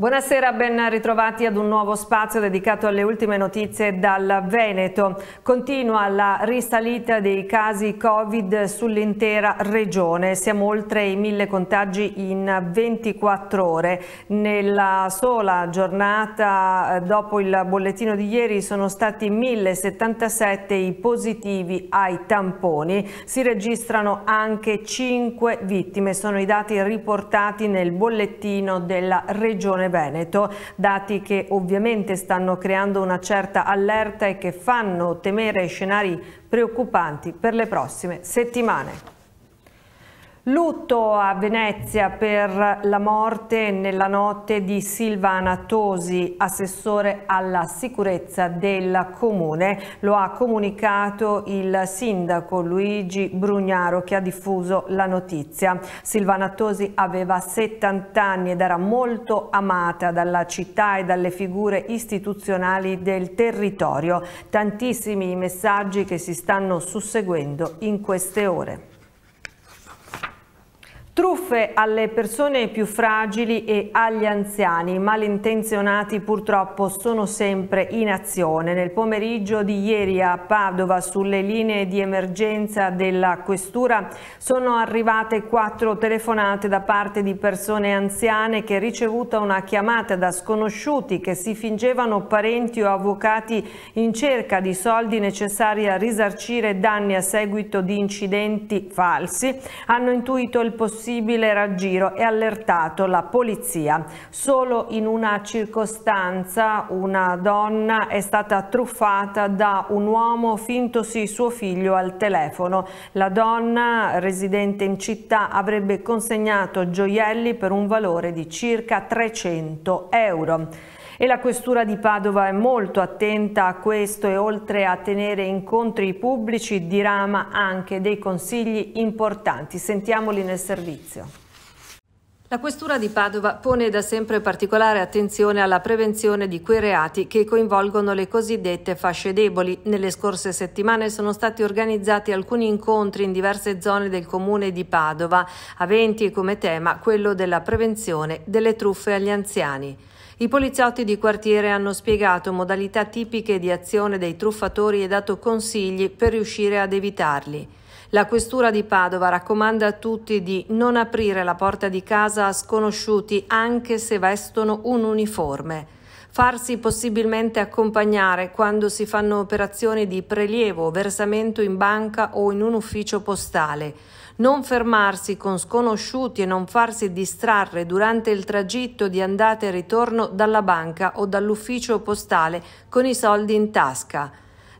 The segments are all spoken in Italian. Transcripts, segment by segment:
Buonasera, ben ritrovati ad un nuovo spazio dedicato alle ultime notizie dal Veneto. Continua la risalita dei casi Covid sull'intera regione. Siamo oltre i mille contagi in 24 ore. Nella sola giornata eh, dopo il bollettino di ieri sono stati 1077 i positivi ai tamponi. Si registrano anche 5 vittime. Sono i dati riportati nel bollettino della regione Veneto, dati che ovviamente stanno creando una certa allerta e che fanno temere scenari preoccupanti per le prossime settimane. Lutto a Venezia per la morte nella notte di Silvana Tosi, assessore alla sicurezza del comune. Lo ha comunicato il sindaco Luigi Brugnaro che ha diffuso la notizia. Silvana Tosi aveva 70 anni ed era molto amata dalla città e dalle figure istituzionali del territorio. Tantissimi i messaggi che si stanno susseguendo in queste ore. Truffe alle persone più fragili e agli anziani, i malintenzionati purtroppo sono sempre in azione. Nel pomeriggio di ieri a Padova sulle linee di emergenza della Questura sono arrivate quattro telefonate da parte di persone anziane che ricevuta una chiamata da sconosciuti che si fingevano parenti o avvocati in cerca di soldi necessari a risarcire danni a seguito di incidenti falsi, hanno intuito il possibile possibile raggiro e allertato la polizia. Solo in una circostanza una donna è stata truffata da un uomo fintosi suo figlio al telefono. La donna, residente in città, avrebbe consegnato gioielli per un valore di circa 300 euro e la Questura di Padova è molto attenta a questo e oltre a tenere incontri pubblici dirama anche dei consigli importanti. Sentiamoli nel servizio. La Questura di Padova pone da sempre particolare attenzione alla prevenzione di quei reati che coinvolgono le cosiddette fasce deboli. Nelle scorse settimane sono stati organizzati alcuni incontri in diverse zone del comune di Padova, aventi come tema quello della prevenzione delle truffe agli anziani. I poliziotti di quartiere hanno spiegato modalità tipiche di azione dei truffatori e dato consigli per riuscire ad evitarli. La questura di Padova raccomanda a tutti di non aprire la porta di casa a sconosciuti anche se vestono un uniforme. Farsi possibilmente accompagnare quando si fanno operazioni di prelievo versamento in banca o in un ufficio postale non fermarsi con sconosciuti e non farsi distrarre durante il tragitto di andata e ritorno dalla banca o dall'ufficio postale con i soldi in tasca.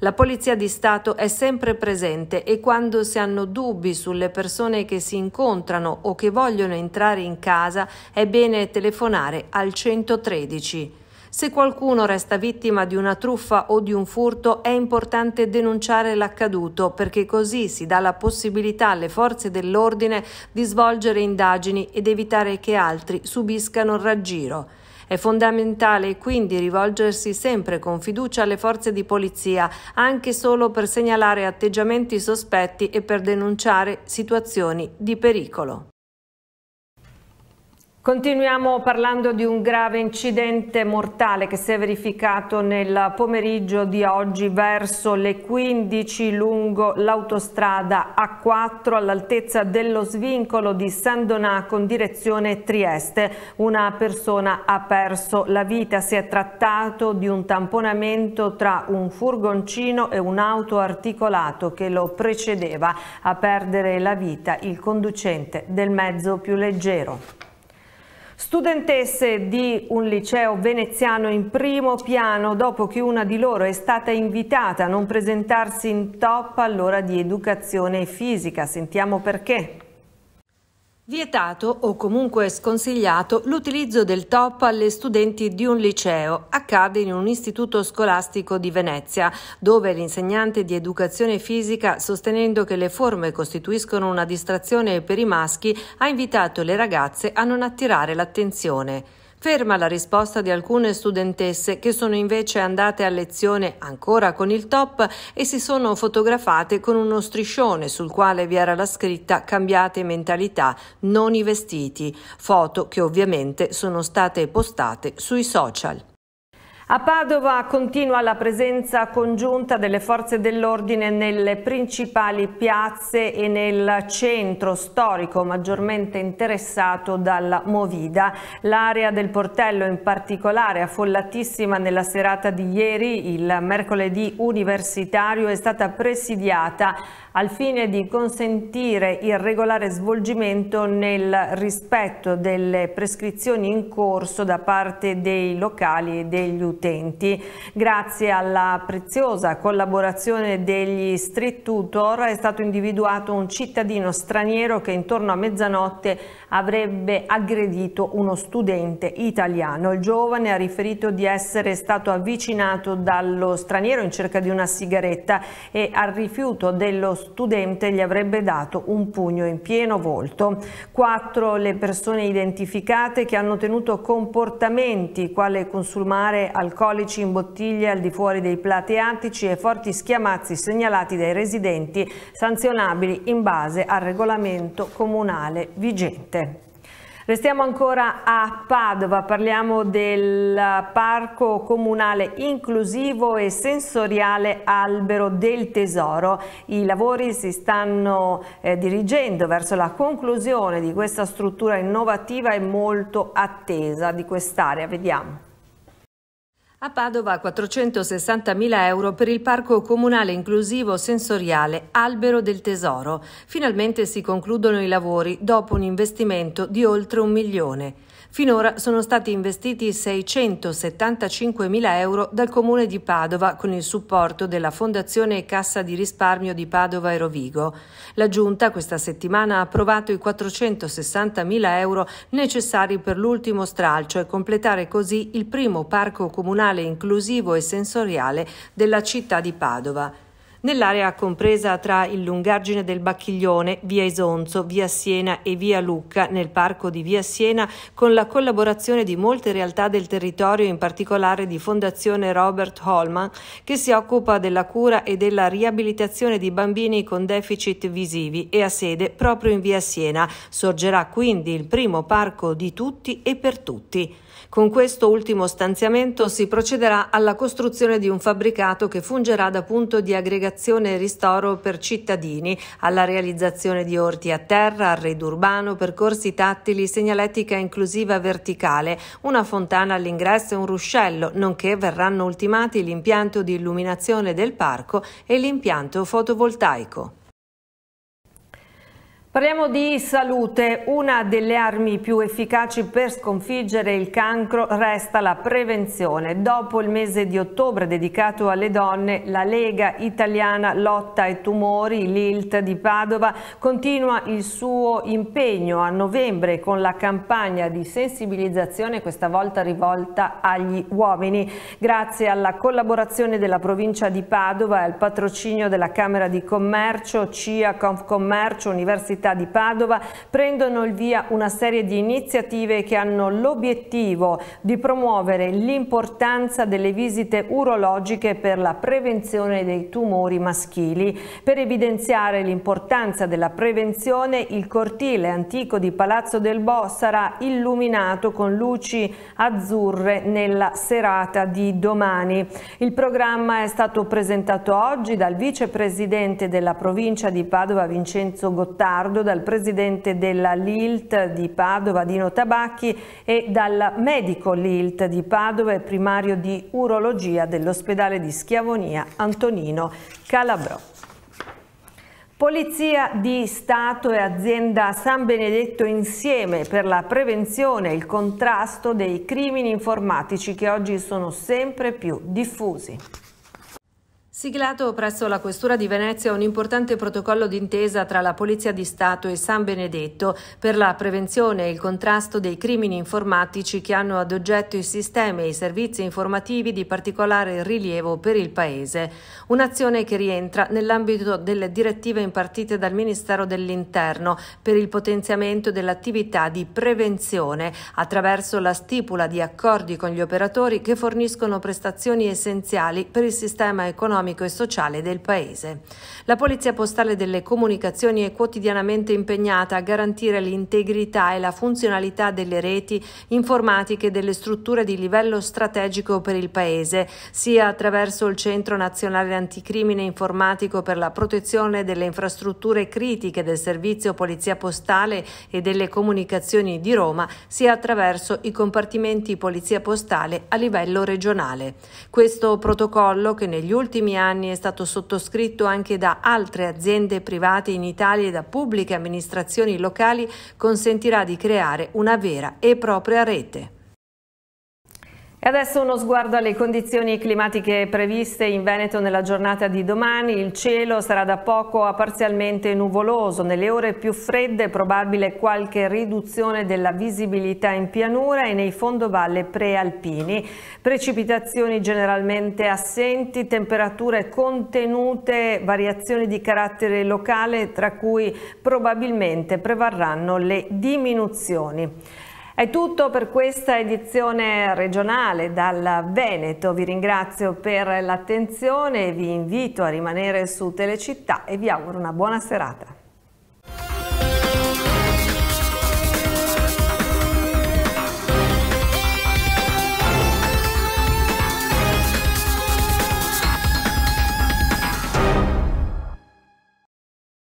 La Polizia di Stato è sempre presente e quando si hanno dubbi sulle persone che si incontrano o che vogliono entrare in casa è bene telefonare al 113. Se qualcuno resta vittima di una truffa o di un furto è importante denunciare l'accaduto perché così si dà la possibilità alle forze dell'ordine di svolgere indagini ed evitare che altri subiscano il raggiro. È fondamentale quindi rivolgersi sempre con fiducia alle forze di polizia, anche solo per segnalare atteggiamenti sospetti e per denunciare situazioni di pericolo. Continuiamo parlando di un grave incidente mortale che si è verificato nel pomeriggio di oggi verso le 15 lungo l'autostrada A4 all'altezza dello svincolo di San Donà con direzione Trieste. Una persona ha perso la vita, si è trattato di un tamponamento tra un furgoncino e un auto articolato che lo precedeva a perdere la vita il conducente del mezzo più leggero. Studentesse di un liceo veneziano in primo piano dopo che una di loro è stata invitata a non presentarsi in top all'ora di educazione fisica. Sentiamo perché. Vietato o comunque sconsigliato l'utilizzo del top alle studenti di un liceo. Accade in un istituto scolastico di Venezia, dove l'insegnante di educazione fisica, sostenendo che le forme costituiscono una distrazione per i maschi, ha invitato le ragazze a non attirare l'attenzione. Ferma la risposta di alcune studentesse che sono invece andate a lezione ancora con il top e si sono fotografate con uno striscione sul quale vi era la scritta cambiate mentalità, non i vestiti, foto che ovviamente sono state postate sui social. A Padova continua la presenza congiunta delle forze dell'ordine nelle principali piazze e nel centro storico maggiormente interessato dalla Movida. L'area del Portello in particolare affollatissima nella serata di ieri, il mercoledì universitario, è stata presidiata al fine di consentire il regolare svolgimento nel rispetto delle prescrizioni in corso da parte dei locali e degli utenti utenti. Grazie alla preziosa collaborazione degli street tutor è stato individuato un cittadino straniero che intorno a mezzanotte avrebbe aggredito uno studente italiano. Il giovane ha riferito di essere stato avvicinato dallo straniero in cerca di una sigaretta e al rifiuto dello studente gli avrebbe dato un pugno in pieno volto. Quattro le persone identificate che hanno tenuto comportamenti quale consumare al alcolici in bottiglie al di fuori dei plati attici e forti schiamazzi segnalati dai residenti sanzionabili in base al regolamento comunale vigente. Restiamo ancora a Padova, parliamo del Parco Comunale Inclusivo e Sensoriale Albero del Tesoro. I lavori si stanno eh, dirigendo verso la conclusione di questa struttura innovativa e molto attesa di quest'area. Vediamo. A Padova 460.000 euro per il Parco Comunale Inclusivo Sensoriale Albero del Tesoro. Finalmente si concludono i lavori dopo un investimento di oltre un milione. Finora sono stati investiti 675 mila euro dal Comune di Padova con il supporto della Fondazione Cassa di risparmio di Padova e Rovigo. La Giunta questa settimana ha approvato i 460 mila euro necessari per l'ultimo stralcio e completare così il primo parco comunale inclusivo e sensoriale della città di Padova nell'area compresa tra il lungargine del Bacchiglione, via Isonzo, via Siena e via Lucca, nel parco di via Siena, con la collaborazione di molte realtà del territorio, in particolare di Fondazione Robert Holman, che si occupa della cura e della riabilitazione di bambini con deficit visivi e ha sede proprio in via Siena. Sorgerà quindi il primo parco di tutti e per tutti. Con questo ultimo stanziamento si procederà alla costruzione di un fabbricato che fungerà da punto di aggregazione riabilitazione e ristoro per cittadini, alla realizzazione di orti a terra, arredo urbano, percorsi tattili, segnaletica inclusiva verticale, una fontana all'ingresso e un ruscello, nonché verranno ultimati l'impianto di illuminazione del parco e l'impianto fotovoltaico. Parliamo di salute. Una delle armi più efficaci per sconfiggere il cancro resta la prevenzione. Dopo il mese di ottobre dedicato alle donne, la Lega Italiana Lotta ai Tumori, l'ILT di Padova, continua il suo impegno a novembre con la campagna di sensibilizzazione, questa volta rivolta agli uomini. Grazie alla collaborazione della provincia di Padova e al patrocinio della Camera di Commercio, CIA, Confcommercio, Università Università di Padova prendono il via una serie di iniziative che hanno l'obiettivo di promuovere l'importanza delle visite urologiche per la prevenzione dei tumori maschili. Per evidenziare l'importanza della prevenzione, il cortile antico di Palazzo del Bo sarà illuminato con luci azzurre nella serata di domani. Il programma è stato presentato oggi dal vicepresidente della provincia di Padova Vincenzo Gottardo Lombardo, dal presidente della Lilt di Padova, Dino Tabacchi, e dal medico Lilt di Padova e primario di urologia dell'ospedale di Schiavonia, Antonino Calabrò. Polizia di Stato e azienda San Benedetto insieme per la prevenzione e il contrasto dei crimini informatici che oggi sono sempre più diffusi. Siglato presso la Questura di Venezia un importante protocollo d'intesa tra la Polizia di Stato e San Benedetto per la prevenzione e il contrasto dei crimini informatici che hanno ad oggetto i sistemi e i servizi informativi di particolare rilievo per il Paese. Un'azione che rientra nell'ambito delle direttive impartite dal Ministero dell'Interno per il potenziamento dell'attività di prevenzione attraverso la stipula di accordi con gli operatori che forniscono prestazioni essenziali per il sistema economico economico e sociale del Paese. La Polizia Postale delle Comunicazioni è quotidianamente impegnata a garantire l'integrità e la funzionalità delle reti informatiche delle strutture di livello strategico per il Paese, sia attraverso il Centro Nazionale Anticrimine Informatico per la protezione delle infrastrutture critiche del Servizio Polizia Postale e delle Comunicazioni di Roma, sia attraverso i compartimenti Polizia Postale a livello regionale. Questo protocollo, che negli ultimi ultimi anni è stato sottoscritto anche da altre aziende private in Italia e da pubbliche amministrazioni locali consentirà di creare una vera e propria rete. E adesso uno sguardo alle condizioni climatiche previste in Veneto nella giornata di domani. Il cielo sarà da poco a parzialmente nuvoloso. Nelle ore più fredde è probabile qualche riduzione della visibilità in pianura e nei fondovalle prealpini. Precipitazioni generalmente assenti, temperature contenute, variazioni di carattere locale tra cui probabilmente prevarranno le diminuzioni. È tutto per questa edizione regionale dal Veneto. Vi ringrazio per l'attenzione e vi invito a rimanere su Telecittà e vi auguro una buona serata.